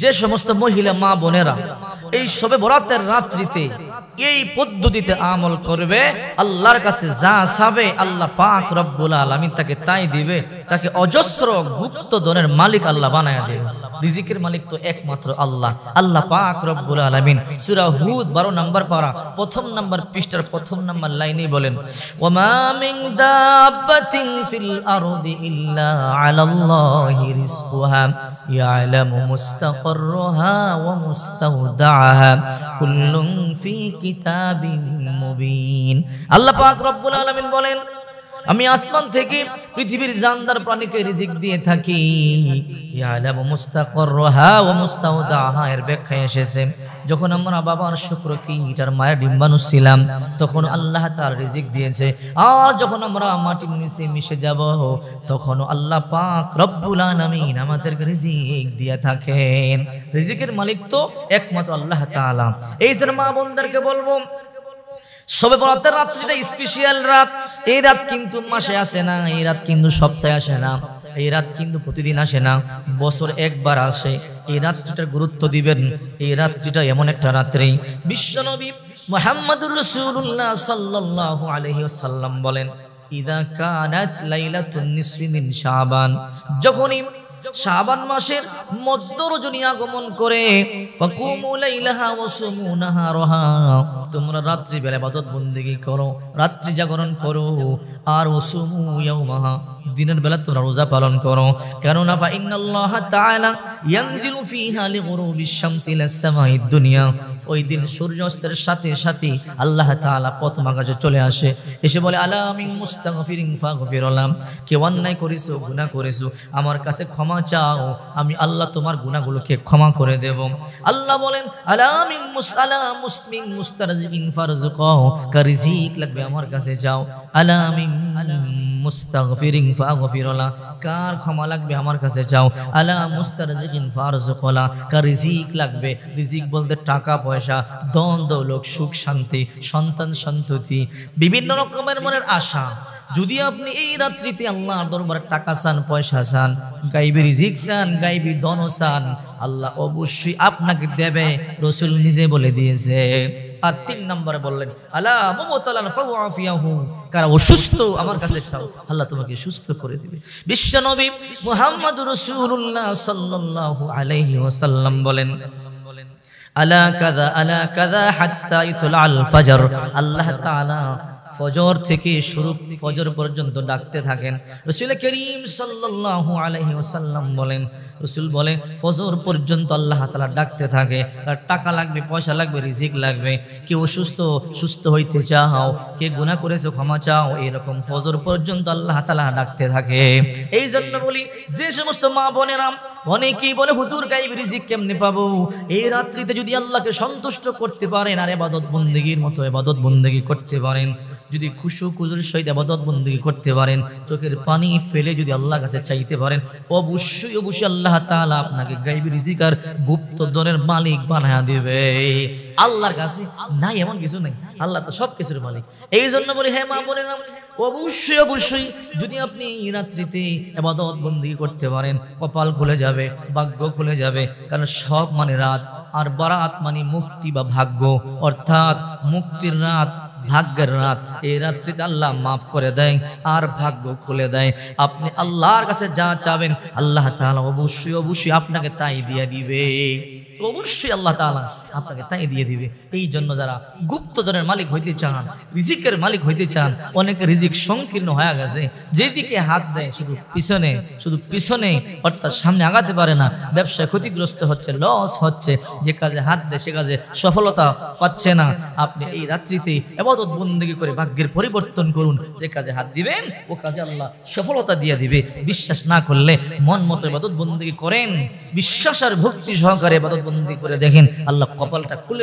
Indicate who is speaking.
Speaker 1: যে সমস্ত মহিলা মা বোনেরা এই সবে বরাতের রাত্রিতে এই পদ্ধতিতে আমল করবে আল্লাহর কাছে যা সাবে আল্লাহ পাক রব্বুল আলমিন তাকে তাই দিবে তাকে অজস্র গুপ্ত ধনের মালিক আল্লাহ বানায় দেবে রিজিকের মালিক তো একমাত্র আল্লাহ আল্লাহ পাক রব্বুল আলমিন সুরা হুদ বারো নম্বর পারা প্রথম নম্বর পৃষ্ঠার প্রথম নম্বর লাইনেই বলেন ওমামিং দাবাতিং ফিল আরদি ইল্লা আলাল্লাহি রিজকুহা ইয়ালামু মুস্তাকাররাহা ওয়া মুস্তাওদাআহা কুল্লুন ফি কিতাবিন মুবিন আল্লাহ পাক রব্বুল আলামিন বলেন আমি আসমান থেকে পৃথিবীর জানদার প্রাণীকে রিজিক দিয়ে থাকি এর ব্যাখ্যা এসেছে যখন আমরা বাবার শুক্র কি তার মায়ের ডিম্বানু ছিলাম তখন আল্লাহ তার রিজিক দিয়েছে আর যখন আমরা মাটি নিচে মিশে যাব তখন আল্লাহ পাক রব্বুল আলামিন আমাদেরকে রিজিক দিয়ে থাকেন রিজিকের মালিক তো একমাত্র আল্লাহ তাআলা এই জন্য মা বোনদেরকে বলবো সবে বরাতের রাত্রিটা স্পেশাল রাত এই রাত কিন্তু মাসে আসে না এই রাত কিন্তু সপ্তাহে আসে না এই রাত কিন্তু প্রতিদিন আসে না বছর একবার আসে এই রাত্রিটার গুরুত্ব দিবেন এই রাত্রিটা এমন একটা রাত্রি বিশ্বনবী মোহাম্মদুর রসুল্লাহ সাল্লাহ আলহিসাল্লাম বলেন ইদা কানাত লাইলাতুন নিসফি মিন শাবান যখনই শাবান মাসের মধ্য রজনী আগমন করে ফাকুমু লাইলাহা ওয়া সুমু নাহারহা তোমরা রাত্রি বেলা বাদত বন্দিগি করো রাত্রি জাগরণ করো আর দিনের বেলা তোমরা রোজা পালন করো কেননা ওই দিন সূর্য অস্তের সাথে সাথে আল্লাহ তালা প্রথম আকাশে চলে আসে এসে বলে আলা আমি কেউ অন্যায় করেছো গুণা করেছো আমার কাছে ক্ষমা চাও আমি আল্লাহ তোমার গুণাগুলোকে ক্ষমা করে দেব আল্লাহ বলেন আলা মিন রিজিকিন ফারজুকাও কা রিজিক লাগবে আমার কাছে যাও আলা মিন মুস্তাগফিরিন ফাগফিরলা কার ক্ষমা লাগবে আমার কাছে যাও আলা মুস্তারজিকিন ফারজুকলা কার রিজিক লাগবে রিজিক বলতে টাকা পয়সা দন লোক সুখ শান্তি সন্তান সন্ততি বিভিন্ন রকমের মনের আশা যদি আপনি এই রাত্রিতে আল্লাহর দরবারে টাকা চান পয়সা চান গাইবি রিজিক চান গাইবি ধন চান আল্লাহ অবশ্যই আপনাকে দেবে রসুল নিজে বলে দিয়েছে আর তিন নম্বরে বললেন আল্লাহ কারা অসুস্থ আমার কাছে চাও আল্লাহ তোমাকে সুস্থ করে দিবে নবী মুহাম্মদ রসুল্লাহ সাল্লাহ আলাইহি বলেন আলা কাদা আলা কাদা হাত্তা ইতুল আল ফাজর আল্লাহ তাআলা ফজর থেকে শুরু ফজর পর্যন্ত ডাকতে থাকেন রসুল করিম সাল্লাল্লাহু আলাইহি ওয়াসাল্লাম বলেন রসুল বলে ফজর পর্যন্ত আল্লাহ তাআলা ডাকতে থাকে তার টাকা লাগবে পয়সা লাগবে রিজিক লাগবে কে অসুস্থ সুস্থ হইতে চাও কে গুনাহ করেছে ক্ষমা চাও এরকম ফজর পর্যন্ত আল্লাহ তালা ডাকতে থাকে এই জন্য বলি যে সমস্ত মা বোনেরা অনেকেই বলে হুজুর গাইব রিজিক কেমনে পাবো এই রাত্রিতে যদি আল্লাহকে সন্তুষ্ট করতে পারেন আর এবাদত বন্দীর মতো এবাদত বন্দী করতে পারেন যদি খুশু খুজুর সহিত এবাদত বন্দী করতে পারেন চোখের পানি ফেলে যদি আল্লাহ কাছে চাইতে পারেন অবশ্যই অবশ্যই আল্লাহ তাআলা আপনাকে গাইবি রিজিকার গুপ্ত দনের মালিক বানায় দেবে আল্লাহর কাছে নাই এমন কিছু নাই আল্লাহ তো সব কিছুর মালিক এই জন্য বলি হ্যাঁ মা বলে না অবশ্যই অবশ্যই যদি আপনি রাত্রিতে এবাদত বন্দী করতে পারেন কপাল খুলে যাবে ভাগ্য খুলে যাবে কারণ সব মানে রাত আর বরাত মানে মুক্তি বা ভাগ্য অর্থাৎ মুক্তির রাত ভাগ্যের রাত এই রাত্রিতে আল্লাহ মাফ করে দেয় আর ভাগ্য খুলে দেয় আপনি আল্লাহর কাছে যা চাবেন আল্লাহ তাহলে অবশ্যই অবশ্যই আপনাকে তাই দিয়ে দিবে অবশ্যই আল্লাহ তালা আপনাকে তাই দিয়ে দিবে এই জন্য যারা গুপ্তধনের মালিক হইতে চান রিজিকের মালিক হইতে চান অনেক রিজিক সংকীর্ণ হয়ে গেছে যেদিকে হাত দেয় শুধু পিছনে শুধু পিছনে অর্থাৎ সামনে আগাতে পারে না ব্যবসায় ক্ষতিগ্রস্ত হচ্ছে লস হচ্ছে যে কাজে হাত দেয় সে কাজে সফলতা পাচ্ছে না আপনি এই রাত্রিতে এবাদত বন্দী করে ভাগ্যের পরিবর্তন করুন যে কাজে হাত দিবেন ও কাজে আল্লাহ সফলতা দিয়ে দিবে বিশ্বাস না করলে মন মতো এবাদত বন্দী করেন বিশ্বাস আর ভক্তি সহকারে এবাদত বন্দি করে দেখেন আল্লাহ কপালটা খুলে